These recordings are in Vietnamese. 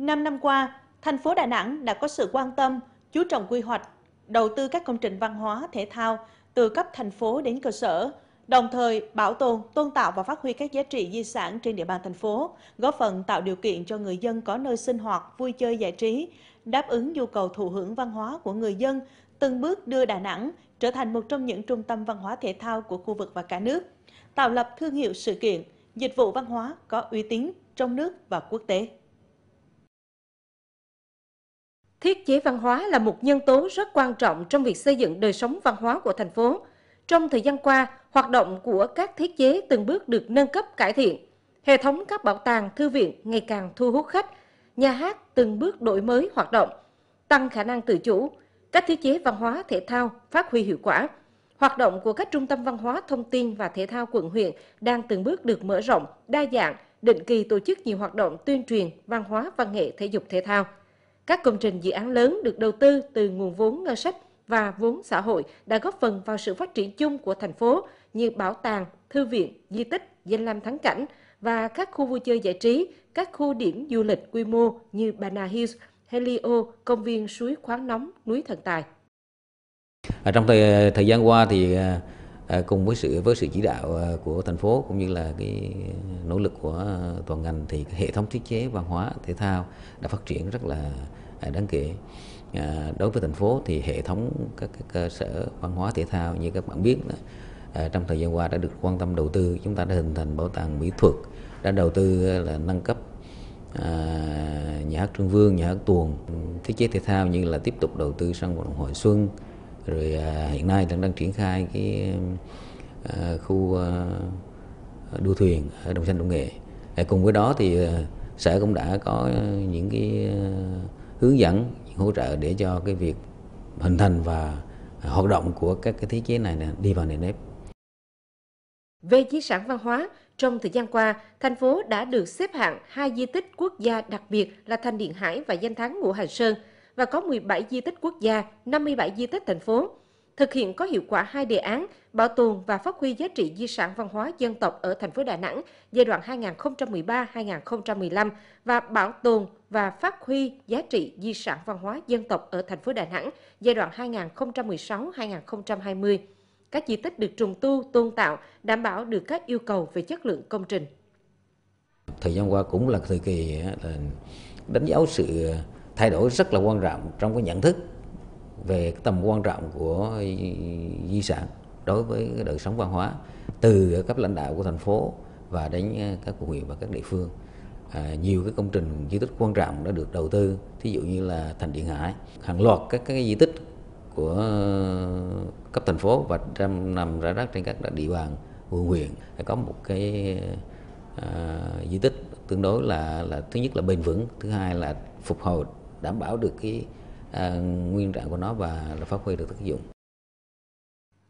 5 năm qua, thành phố Đà Nẵng đã có sự quan tâm, chú trọng quy hoạch, đầu tư các công trình văn hóa, thể thao từ cấp thành phố đến cơ sở, đồng thời bảo tồn, tôn tạo và phát huy các giá trị di sản trên địa bàn thành phố, góp phần tạo điều kiện cho người dân có nơi sinh hoạt, vui chơi giải trí, đáp ứng nhu cầu thụ hưởng văn hóa của người dân, từng bước đưa Đà Nẵng trở thành một trong những trung tâm văn hóa thể thao của khu vực và cả nước, tạo lập thương hiệu sự kiện, dịch vụ văn hóa có uy tín trong nước và quốc tế. thiết chế văn hóa là một nhân tố rất quan trọng trong việc xây dựng đời sống văn hóa của thành phố. Trong thời gian qua, hoạt động của các thiết chế từng bước được nâng cấp cải thiện. Hệ thống các bảo tàng, thư viện ngày càng thu hút khách, nhà hát từng bước đổi mới hoạt động, tăng khả năng tự chủ, các thiết chế văn hóa thể thao phát huy hiệu quả. Hoạt động của các trung tâm văn hóa thông tin và thể thao quận huyện đang từng bước được mở rộng, đa dạng, định kỳ tổ chức nhiều hoạt động tuyên truyền văn hóa văn nghệ thể dục thể thao. Các công trình dự án lớn được đầu tư từ nguồn vốn ngân sách và vốn xã hội đã góp phần vào sự phát triển chung của thành phố như bảo tàng, thư viện, di tích, danh lam thắng cảnh và các khu vui chơi giải trí, các khu điểm du lịch quy mô như Banana Hills, Helio, công viên suối khoáng nóng, núi Thần Tài. Ở à, trong thời, thời gian qua thì à, À, cùng với sự với sự chỉ đạo à, của thành phố cũng như là cái nỗ lực của toàn ngành thì hệ thống thiết chế văn hóa thể thao đã phát triển rất là à, đáng kể đối với thành phố thì hệ thống các, cơ sở văn hóa thể thao như các bạn biết trong thời gian qua đã được quan tâm đầu tư chúng ta đã hình thành bảo tàng mỹ thuật đã đầu tư là nâng cấp nhà hát Trương Vương, nhà hát Tuồng, thiết chế thể thao như là tiếp tục đầu tư sân vận động hội Xuân, rồi à, hiện nay đang đang triển khai cái à, khu à, đua thuyền ở đồng xanh đồng nghệ cùng với đó thì sở cũng đã có những cái hướng dẫn hỗ trợ để cho cái việc hình thành và hoạt động của các cái thế chế này đi vào nền nếp về di sản văn hóa, trong thời gian qua, thành phố đã được xếp hạng hai di tích quốc gia đặc biệt là Thành Điện Hải và danh thắng Ngũ Hành Sơn – và có 17 di tích quốc gia, 57 di tích thành phố. Thực hiện có hiệu quả hai đề án bảo tồn và phát huy giá trị di sản văn hóa dân tộc ở thành phố Đà Nẵng giai đoạn 2013-2015 và bảo tồn và phát huy giá trị di sản văn hóa dân tộc ở thành phố Đà Nẵng giai đoạn 2016-2020 các di tích được trùng tu, tôn tạo, đảm bảo được các yêu cầu về chất lượng công trình. Thời gian qua cũng là thời kỳ đánh dấu sự thay đổi rất là quan trọng trong cái nhận thức về cái tầm quan trọng của di sản đối với đời sống văn hóa từ cấp lãnh đạo của thành phố và đến các quận huyện và các địa phương à, nhiều cái công trình di tích quan trọng đã được đầu tư thí dụ như là thành điện hải hàng loạt các cái di tích của cấp thành phố và trăm nằm rải rác trên các địa bàn quận huyện có một cái à, di tích tương đối là là thứ nhất là bền vững thứ hai là phục hồi đảm bảo được cái à, nguyên trạng của nó và là phát huy được tác dụng.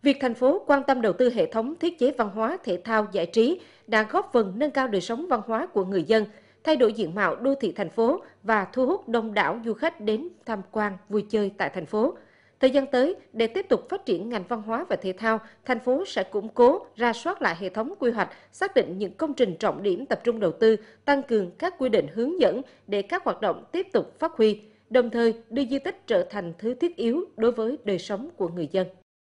Việc thành phố quan tâm đầu tư hệ thống thiết chế văn hóa, thể thao, giải trí đã góp phần nâng cao đời sống văn hóa của người dân, thay đổi diện mạo đô thị thành phố và thu hút đông đảo du khách đến tham quan vui chơi tại thành phố. Thời gian tới, để tiếp tục phát triển ngành văn hóa và thể thao, thành phố sẽ củng cố, ra soát lại hệ thống quy hoạch, xác định những công trình trọng điểm tập trung đầu tư, tăng cường các quy định hướng dẫn để các hoạt động tiếp tục phát huy, đồng thời đưa di tích trở thành thứ thiết yếu đối với đời sống của người dân.